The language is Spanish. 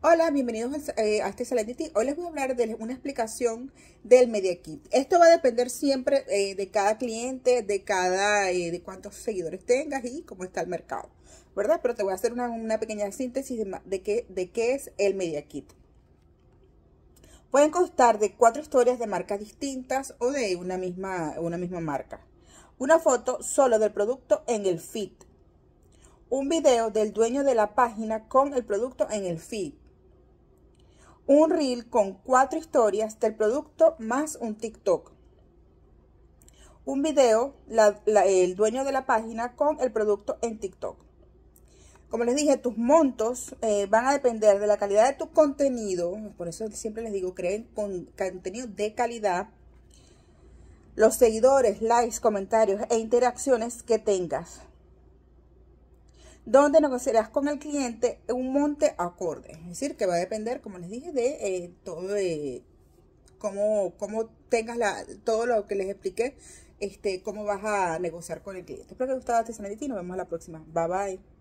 Hola, bienvenidos eh, a, este este Hoy les voy a hablar de una explicación del Media Kit. Esto va a depender siempre eh, de cada cliente, de cada, eh, de cuántos seguidores tengas y cómo está el mercado, ¿verdad? Pero te voy a hacer una, pequeña síntesis de, qué, de qué es el Media Kit. Pueden constar de cuatro historias de marcas distintas o de una misma, una misma marca. Una foto solo del producto en el feed. Un video del dueño de la página con el producto en el feed un reel con cuatro historias del producto más un TikTok. Un video, el dueño de la página con el producto en TikTok. Como les dije, tus montos eh, van a depender de la calidad de tu contenido. Por eso siempre les digo, creen con contenido de calidad. Los seguidores, likes, comentarios e interacciones que tengas donde negociarás con el cliente un monte acorde. Es decir, que va a depender, como les dije, de eh, todo, eh, cómo, tengas la, todo lo que les expliqué, este, cómo vas a negociar con el cliente. Espero que les haya gustado este y nos vemos la próxima. Bye bye.